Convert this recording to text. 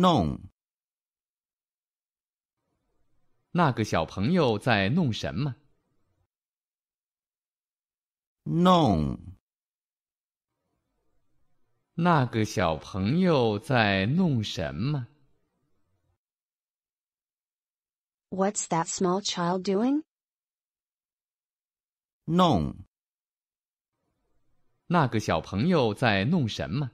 弄。那个小朋友在弄什么？弄。那个小朋友在弄什么？What's that small child doing? 弄。那个小朋友在弄什么？